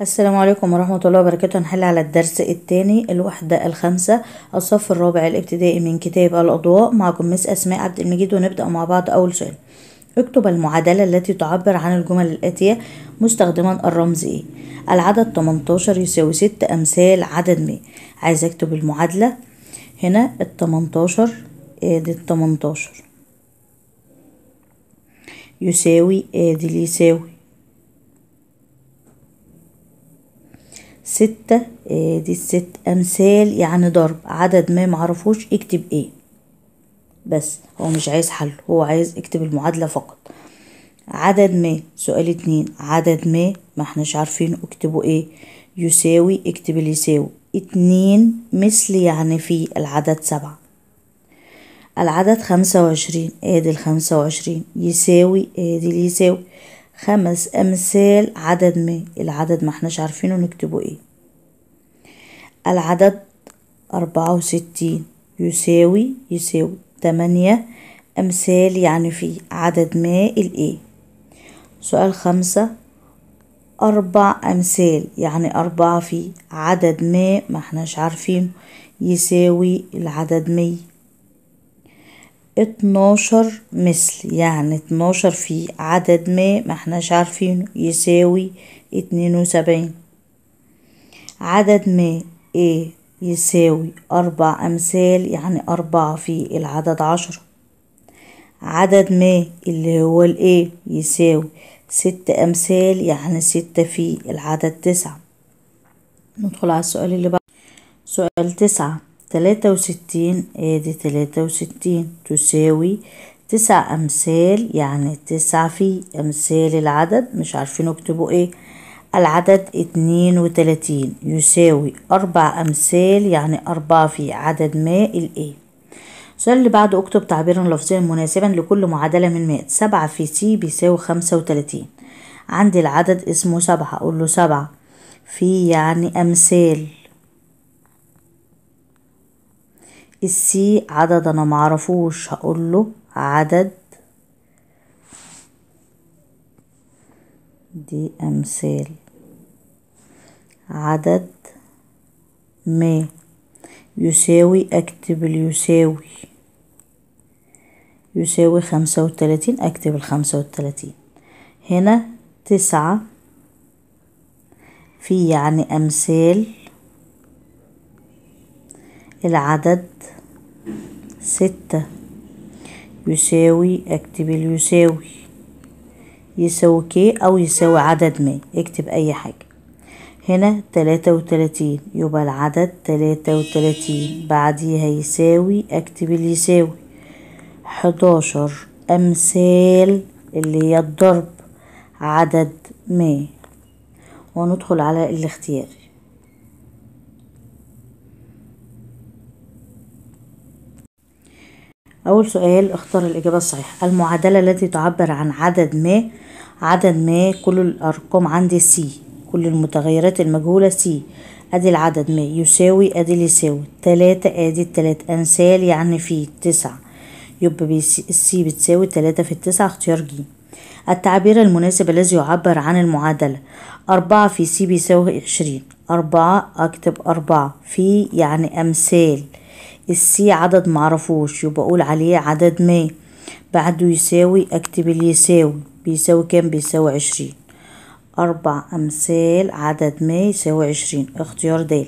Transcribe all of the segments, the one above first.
السلام عليكم ورحمة الله وبركاته نحل على الدرس الثاني الوحدة الخامسة الصف الرابع الابتدائي من كتاب الأضواء معكم مس أسماء عبد المجيد ونبدأ مع بعض أول سؤال اكتب المعادلة التي تعبر عن الجمل الآتية مستخدما الرمز إيه العدد 18 يساوي 6 أمثال عدد ما عايز اكتب المعادلة هنا ال 18 ادي ال 18 يساوي ادي اللي يساوي ستة آه، دي الست أمثال يعني ضرب عدد ما معرفوش اكتب ايه بس هو مش عايز حل هو عايز اكتب المعادلة فقط عدد ما سؤال اتنين عدد ما ما احناش عارفين اكتبه ايه يساوي اكتب اللي يساوي اتنين مثل يعني في العدد سبعة العدد خمسة وعشرين ادي الخمسة وعشرين يساوي ادي اللي يساوي خمس امثال عدد ما العدد ما احناش عارفينه نكتبه ايه العدد أربعة وستين يساوي يساوي تمانية أمثال يعني في عدد ما الإيه سؤال خمسة أربع أمثال يعني أربعة في عدد ما ما احناش عارفين يساوي العدد مية اتناشر مثل يعني اتناشر في عدد ما ما احناش عارفينه يساوي اتنين وسبعين عدد ما A يساوي أربع أمثال يعني أربعة في العدد عشرة عدد ما اللي هو ال A يساوي ست أمثال يعني ستة في العدد تسعة ندخل على السؤال اللي بعد سؤال تسعة تلاتة وستين ادي تلاتة وستين تساوي تسع أمثال يعني تسعة في أمثال العدد مش عارفين اكتبوا ايه العدد اتنين وتلاتين يساوي أربع أمثال يعني أربعة في عدد ماء ال A السؤال اللي بعده اكتب تعبيرا لفظيا مناسبا لكل معادلة من مائة سبعة في سي بيساوي خمسة وتلاتين عندي العدد اسمه سبعة أقول له سبعة في يعني أمثال السي عدد أنا معرفوش هقول له عدد دي أمثال عدد ما يساوي أكتب اليساوي يساوي خمسة وتلاتين أكتب الخمسة وتلاتين هنا تسعة في يعني أمثال العدد ستة يساوي أكتب اليساوي يساوي كي أو يساوي عدد ما اكتب أي حاجة هنا تلاتة وتلاتين يبقى العدد تلاتة وتلاتين بعديها يساوي اكتب اللي يساوي حداشر امثال اللي هي الضرب عدد ما وندخل على الاختيار أول سؤال اختار الإجابة الصحيحة المعادلة التي تعبر عن عدد ما عدد ما كل الأرقام عندي سي كل المتغيرات المجهولة سي ادي العدد ما يساوي ادي اللي يساوي تلاتة ادي التلاتة امثال يعني في تسعة يبقى السي بتساوي تلاتة في التسعة اختيار جي التعبير المناسب الذي يعبر عن المعادلة أربعة في سي بيساوي عشرين أربعة أكتب أربعة في يعني أمثال السي عدد معرفوش يبقى أقول عليه عدد ما بعده يساوي أكتب اللي يساوي بيساوي كام بيساوي عشرين أربع أمثال عدد ما يساوي عشرين اختيار د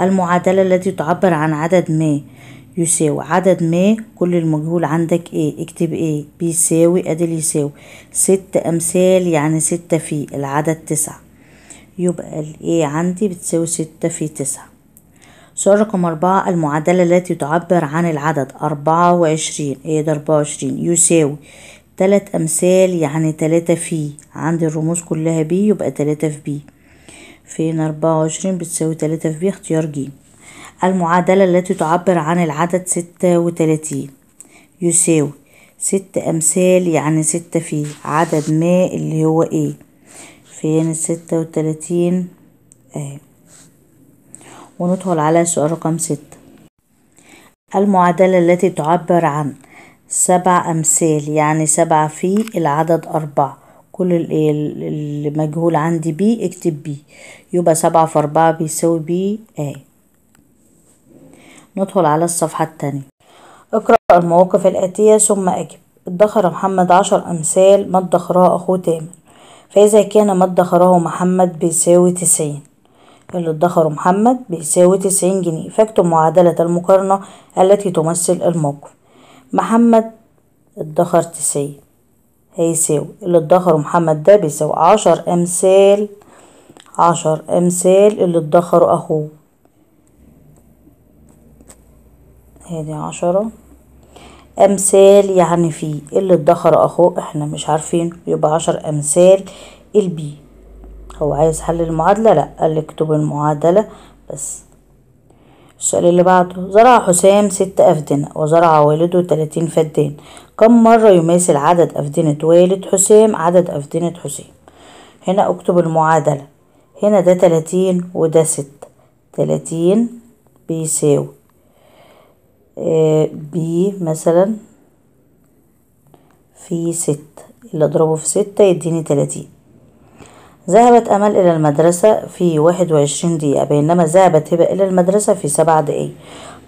المعادلة التي تعبر عن عدد ما يساوي عدد ما كل المجهول عندك ايه اكتب ايه بيساوي ادي يساوي ست امثال يعني ستة في العدد تسعة يبقى الايه عندي بتساوي ستة في تسعة سؤال رقم أربعة المعادلة التي تعبر عن العدد أربعة وعشرين ايه ده أربعة وعشرين يساوي تلات أمثال يعني تلاتة في عندي الرموز كلها بي يبقى تلاتة في بي فين أربعة وعشرين بتساوي تلاتة في بي اختيار ج المعادلة التي تعبر عن العدد ستة وتلاتين يساوي ست أمثال يعني ستة في عدد ما اللي هو ايه فين الستة وتلاتين اهي وندخل على سؤال رقم ستة المعادلة التي تعبر عن سبع أمثال يعني سبعة في العدد أربعة كل المجهول عندي بي اكتب بي يبقى سبعة في أربعة بيساوي بي آ ندخل على الصفحة التانية اقرأ المواقف الآتية ثم أجب ادخر محمد عشر أمثال ما ادخرها أخوه تامر فإذا كان ما ادخره محمد بيساوي تسعين اللي ادخره محمد بيساوي تسعين جنيه فاكتب معادلة المقارنة التي تمثل الموقف محمد ادخر تسعين هيساوي اللي ادخره محمد ده بيساوي عشر امثال عشر امثال اللي ادخره اخوه هادي عشرة امثال يعني في اللي ادخر اخوه احنا مش عارفين يبقى عشر امثال البي هو عايز حل المعادلة لا قال اكتب المعادلة بس السؤال اللي بعده زرع حسام ست أفدنة وزرع والده تلاتين فدان كم مرة يماثل عدد أفدنة والد حسام عدد أفدنة حسام هنا أكتب المعادلة هنا ده تلاتين وده ست تلاتين بيساوي بي آه، مثلا في ست اللي أضربه في ستة يديني تلاتين ذهبت أمل إلى المدرسة في 21 دقيقة بينما ذهبت هبة إلى المدرسة في 7 دقايق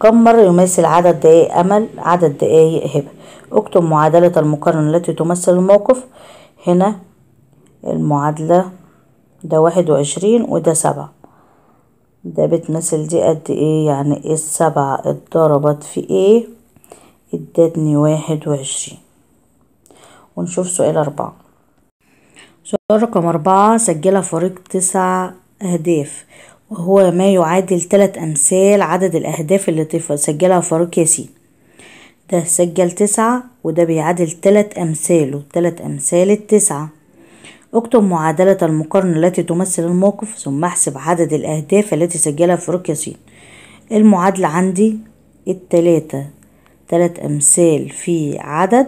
كم مرة يمثل عدد دقايق أمل عدد دقايق هبة اكتب معادلة المقارنة التي تمثل الموقف هنا المعادلة ده واحد وعشرين وده سبعة ده بتمثل دي قد ايه يعني إيه السبعة اتضربت في ايه ادتني واحد وعشرين ونشوف سؤال أربعة شوط رقم أربعة سجل فريق تسع أهداف وهو ما يعادل تلات أمثال عدد الأهداف اللي سجلها فريق ياسين ده سجل تسعة وده بيعادل تلات أمثاله تلات أمثال التسعة اكتب معادلة المقارنة التي تمثل الموقف ثم احسب عدد الأهداف التي سجلها فريق ياسين المعادلة عندي التلاتة تلات أمثال في عدد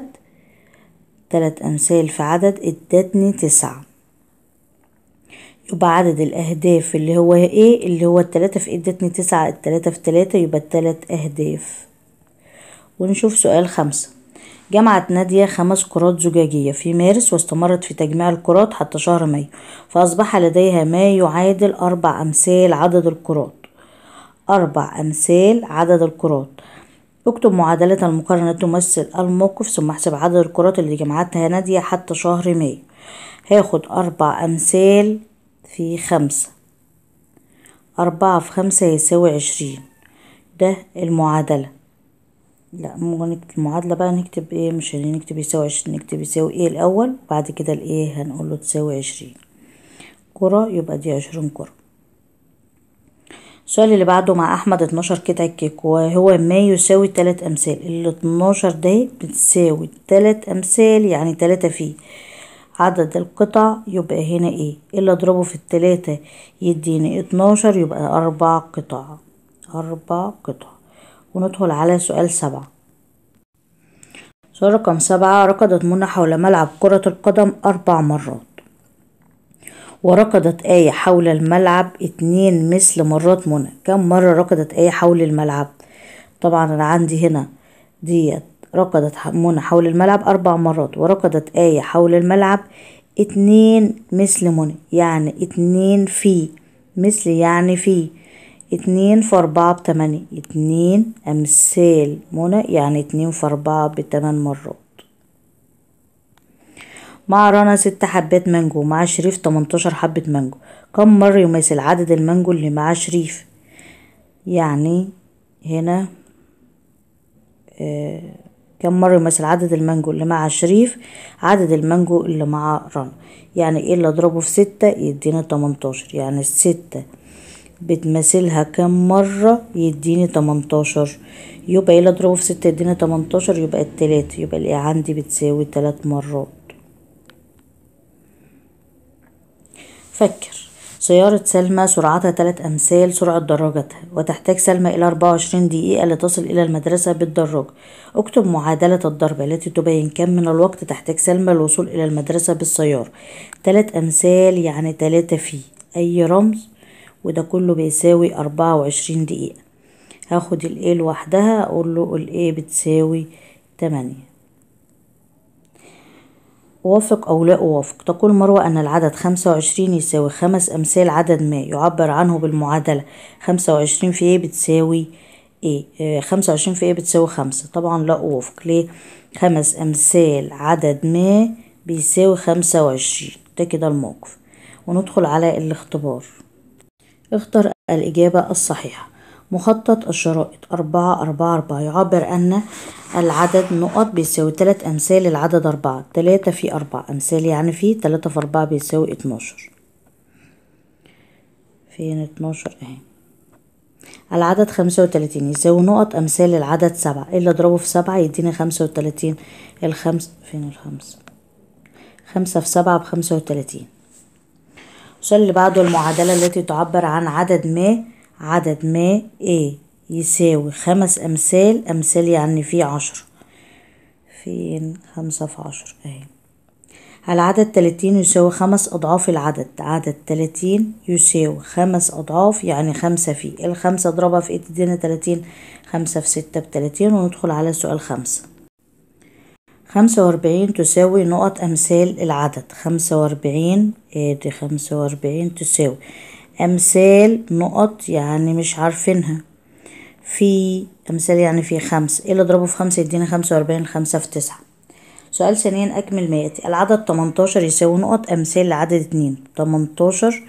تلات أمثال في عدد ادتني تسعة يبقى عدد الأهداف اللي هو ايه اللي هو التلاتة في ادتني تسعة التلاتة في تلاتة يبقى التلات أهداف ونشوف سؤال خمسة جمعت نادية خمس كرات زجاجية في مارس واستمرت في تجميع الكرات حتى شهر مايو فأصبح لديها ما يعادل أربع أمثال عدد الكرات أربع أمثال عدد الكرات اكتب معادلة المقارنة تمثل الموقف ثم احسب عدد الكرات اللي جمعتها نادية حتى شهر مايو هاخد أربع أمثال في خمسة أربعة في خمسة يساوي عشرين ده المعادلة لا نكتب المعادلة بقى نكتب ايه مش هنكتب يساوي عشرين نكتب يساوي ايه الأول وبعد كده الايه هنقوله تساوي عشرين كرة يبقى دي عشرين كرة السؤال اللي بعده مع احمد 12 قطعه كيك وهو ما يساوي 3 امثال ال 12 ده بتساوي 3 امثال يعني 3 فيه عدد القطع يبقى هنا ايه اللي اضربه في التلاتة يديني 12 يبقى اربع قطع اربع قطع وندخل على سؤال سبعة سؤال رقم سبعة ركضت منى حول ملعب كرة القدم أربع مرات وركضت آية حول الملعب اتنين مثل مرات منى كم مرة ركضت آية حول الملعب طبعا أنا عندي هنا ديت ركضت منى حول الملعب أربع مرات وركضت آية حول الملعب اتنين مثل منى يعني اتنين في مثل يعني في اتنين في أربعة بتمانية اتنين أمثال منى يعني اتنين في أربعة بتمن مرات مع رنا ست حبات مانجو مع شريف 18 حبة مانجو كم مرة يماثل عدد المانجو اللي مع شريف يعني هنا آه كم مرة يماثل عدد المانجو اللي مع شريف عدد المانجو اللي مع رنا يعني ايه اللي اضربه في ستة يديني تمنتاشر يعني الستة بتمثلها كم مرة يديني تمنتاشر يبقى ايه اللي اضربه في ستة يديني تمنتاشر يبقى التلاتة يبقى الايه عندي بتساوي تلات مرات فكر سيارة سلمى سرعتها تلات أمثال سرعة دراجتها وتحتاج سلمى إلى أربعة وعشرين دقيقة لتصل إلى المدرسة بالدراجة اكتب معادلة الضربة التي تبين كم من الوقت تحتاج سلمى للوصول إلى المدرسة بالسيارة تلات أمثال يعني تلاتة في أي رمز وده كله بيساوي أربعة وعشرين دقيقة هاخد الإيه لوحدها أقول له الإيه بتساوي تمانية وافق أو لا أوافق تقول مروة أن العدد 25 يساوي خمس أمثال عدد ما يعبر عنه بالمعادلة 25 في إيه بتساوي إيه 25 في إيه بتساوي خمسة طبعا لا أوافق ليه خمس أمثال عدد ما بيساوي 25 ده كده الموقف وندخل على الاختبار اختر الإجابة الصحيحة مخطط الشرائط أربعة أربعة أربعة يعبر أن العدد نقط بيساوي تلات أمثال العدد أربعة تلاتة في أربعة أمثال يعني في تلاتة في أربعة بيساوي اتناشر فين اتناشر أهي العدد خمسة وتلاتين يساوي نقط أمثال العدد سبعة إيه اللي أضربه في سبعة يديني خمسة وتلاتين الخمس فين الخمسة خمسة في سبعة بخمسة وتلاتين السؤال اللي بعده المعادلة التي تعبر عن عدد ما عدد ما A يساوي خمس أمثال أمثال يعني فيه عشرة فين خمسة في عشرة أهي العدد تلاتين يساوي خمس أضعاف العدد عدد تلاتين يساوي خمس أضعاف يعني خمسة فيه الخمسة اضربها في ايه تدينا تلاتين خمسة في ستة بتلاتين وندخل على سؤال خمسة خمسة وأربعين تساوي نقط أمثال العدد خمسة وأربعين ادي إيه خمسة وأربعين تساوي امثال نقط يعني مش عارفينها في امثال يعني في خمسة ايه اللي اضربه في خمسة يديني خمسة واربعين خمسة في تسعة سؤال ثانيا اكمل ما ياتي العدد تمنتاشر يساوي نقط امثال لعدد اتنين تمنتاشر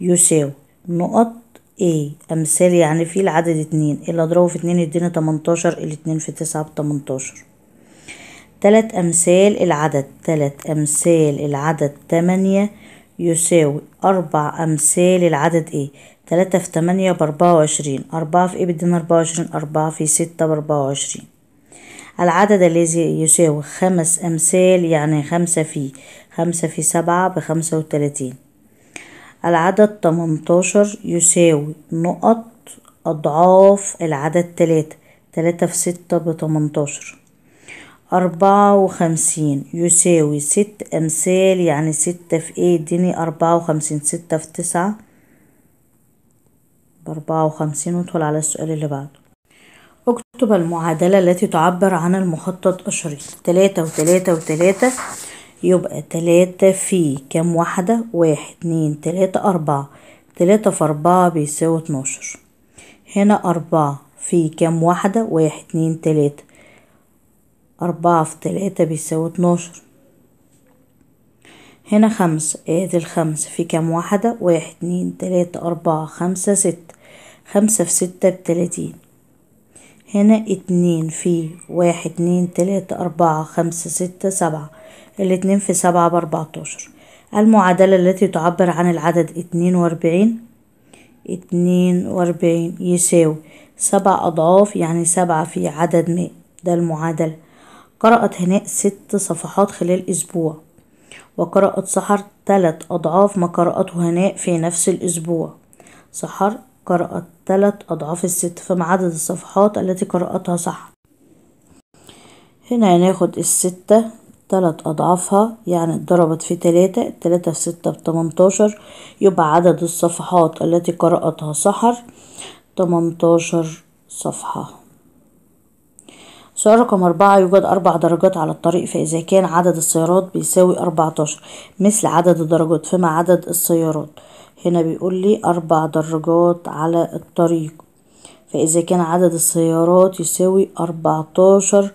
يساوي نقط ايه امثال يعني في العدد اتنين إيه اللي اضربه في اتنين يديني تمنتاشر الاتنين في تسعة بتمنتاشر تلات امثال العدد تلات امثال العدد تمانية يساوي أربع أمثال العدد إيه تلاتة في تمانية بأربعة وعشرين أربعة في إيه بدينا أربعة وعشرين أربعة في ستة بأربعة وعشرين العدد الذي يساوي خمس أمثال يعني خمسة في خمسة في سبعة بخمسة وتلاتين العدد تمنتاشر يساوي نقط أضعاف العدد تلاتة تلاتة في ستة بتمنتاشر أربعة وخمسين يساوي ست أمثال يعني ستة في إيه اديني أربعة وخمسين ستة في تسعة بأربعة وخمسين وادخل على السؤال اللي بعده اكتب المعادلة التي تعبر عن المخطط الشريط تلاتة وتلاتة وتلاتة يبقى تلاتة في كام واحدة واحد اتنين تلاتة أربعة تلاتة في أربعة بيساوي اتناشر هنا أربعة في كام واحدة واحد اتنين تلاتة أربعة في تلاتة بيساوي اتناشر هنا خمسة ادي الخمسة في كام واحدة واحد اتنين تلاتة أربعة خمسة ستة خمسة في ستة بتلاتين هنا اتنين في واحد اتنين تلاتة أربعة خمسة ستة سبعة الاتنين في سبعة بأربعتاشر المعادلة التي تعبر عن العدد اتنين وأربعين اتنين وأربعين يساوي سبع أضعاف يعني سبعة في عدد مائة ده المعادلة قرأت هناء ست صفحات خلال أسبوع وقرأت سحر تلت أضعاف ما قرأته هناء في نفس الأسبوع سحر قرأت تلت أضعاف الست فما عدد الصفحات التي قرأتها سحر هنا هناخد الستة تلات أضعافها يعني اتضربت في تلاتة تلاتة في ستة بتمنتاشر يبقى عدد الصفحات التي قرأتها سحر تمنتاشر صفحة سؤال رقم أربعة يوجد أربع درجات على الطريق فإذا كان عدد السيارات بيساوي أربعتاشر مثل عدد الدرجات فما عدد السيارات هنا بيقول لي أربع درجات على الطريق فإذا كان عدد السيارات يساوي أربعتاشر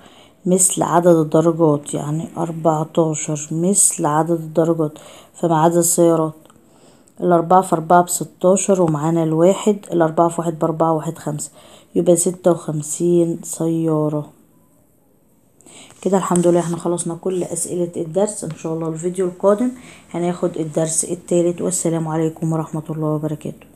مثل عدد الدرجات يعني أربعتاشر مثل عدد الدرجات فما عدد السيارات الأربعة في أربعة بستاشر ومعانا الواحد الأربعة في واحد بأربعة واحد خمسة يبقى ستة وخمسين سيارة كده الحمد لله احنا خلصنا كل اسئلة الدرس ان شاء الله الفيديو القادم هناخد الدرس التالت والسلام عليكم ورحمة الله وبركاته